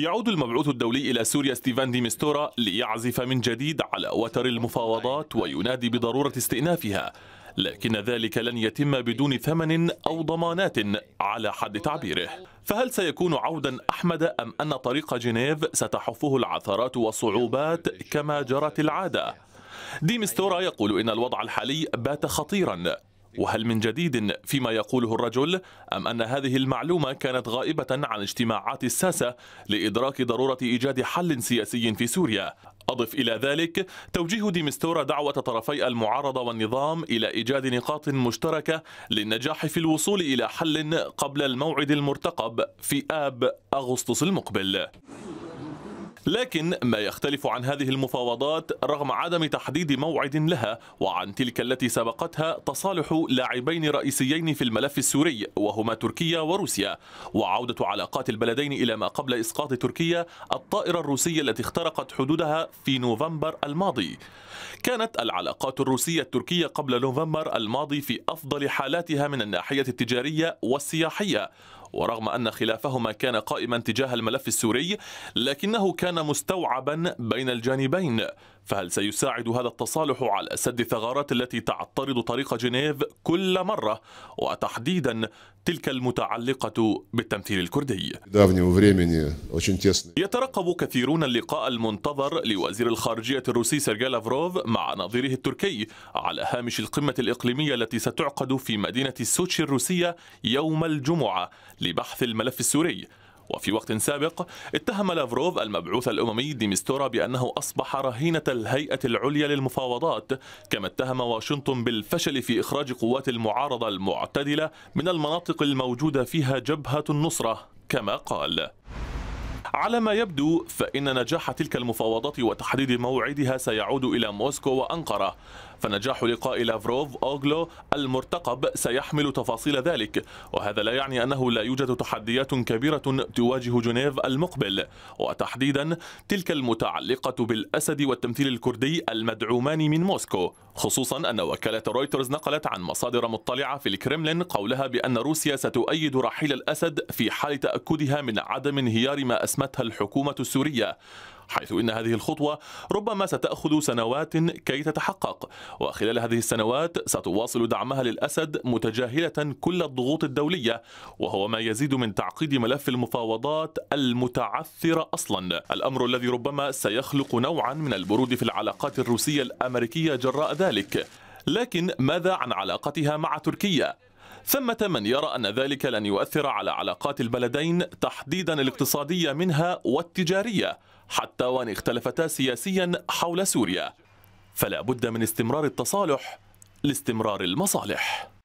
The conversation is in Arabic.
يعود المبعوث الدولي إلى سوريا ستيفان ديمستورا ليعزف من جديد على وتر المفاوضات وينادي بضرورة استئنافها لكن ذلك لن يتم بدون ثمن أو ضمانات على حد تعبيره فهل سيكون عودا أحمد أم أن طريق جنيف ستحفه العثرات والصعوبات كما جرت العادة؟ ديمستورا يقول إن الوضع الحالي بات خطيرا وهل من جديد فيما يقوله الرجل أم أن هذه المعلومة كانت غائبة عن اجتماعات الساسة لإدراك ضرورة إيجاد حل سياسي في سوريا أضف إلى ذلك توجيه ديمستورا دعوة طرفي المعارضة والنظام إلى إيجاد نقاط مشتركة للنجاح في الوصول إلى حل قبل الموعد المرتقب في آب أغسطس المقبل لكن ما يختلف عن هذه المفاوضات رغم عدم تحديد موعد لها وعن تلك التي سبقتها تصالح لاعبين رئيسيين في الملف السوري وهما تركيا وروسيا وعودة علاقات البلدين إلى ما قبل إسقاط تركيا الطائرة الروسية التي اخترقت حدودها في نوفمبر الماضي كانت العلاقات الروسية التركية قبل نوفمبر الماضي في أفضل حالاتها من الناحية التجارية والسياحية ورغم أن خلافهما كان قائما تجاه الملف السوري لكنه كان مستوعبا بين الجانبين فهل سيساعد هذا التصالح على سد الثغرات التي تعترض طريق جنيف كل مرة وتحديدا تلك المتعلقة بالتمثيل الكردي يترقب كثيرون اللقاء المنتظر لوزير الخارجية الروسي سيرجي لافروف مع نظيره التركي على هامش القمة الإقليمية التي ستعقد في مدينة سوتشي الروسية يوم الجمعة لبحث الملف السوري وفي وقت سابق اتهم لافروف المبعوث الأممي ديمستورا بأنه أصبح رهينة الهيئة العليا للمفاوضات كما اتهم واشنطن بالفشل في إخراج قوات المعارضة المعتدلة من المناطق الموجودة فيها جبهة النصرة كما قال على ما يبدو فإن نجاح تلك المفاوضات وتحديد موعدها سيعود إلى موسكو وأنقرة فنجاح لقاء لافروف أوغلو المرتقب سيحمل تفاصيل ذلك وهذا لا يعني أنه لا يوجد تحديات كبيرة تواجه جنيف المقبل وتحديدا تلك المتعلقة بالأسد والتمثيل الكردي المدعومان من موسكو خصوصا أن وكالة رويترز نقلت عن مصادر مطلعة في الكرملين قولها بأن روسيا ستؤيد رحيل الأسد في حال تأكدها من عدم انهيار ما أسمتها الحكومة السورية حيث إن هذه الخطوة ربما ستأخذ سنوات كي تتحقق وخلال هذه السنوات ستواصل دعمها للأسد متجاهلة كل الضغوط الدولية وهو ما يزيد من تعقيد ملف المفاوضات المتعثرة أصلا الأمر الذي ربما سيخلق نوعا من البرود في العلاقات الروسية الأمريكية جراء ذلك لكن ماذا عن علاقتها مع تركيا ثمة من يرى أن ذلك لن يؤثر على علاقات البلدين تحديدا الاقتصادية منها والتجارية حتى وإن اختلفتا سياسيا حول سوريا فلا بد من استمرار التصالح لاستمرار المصالح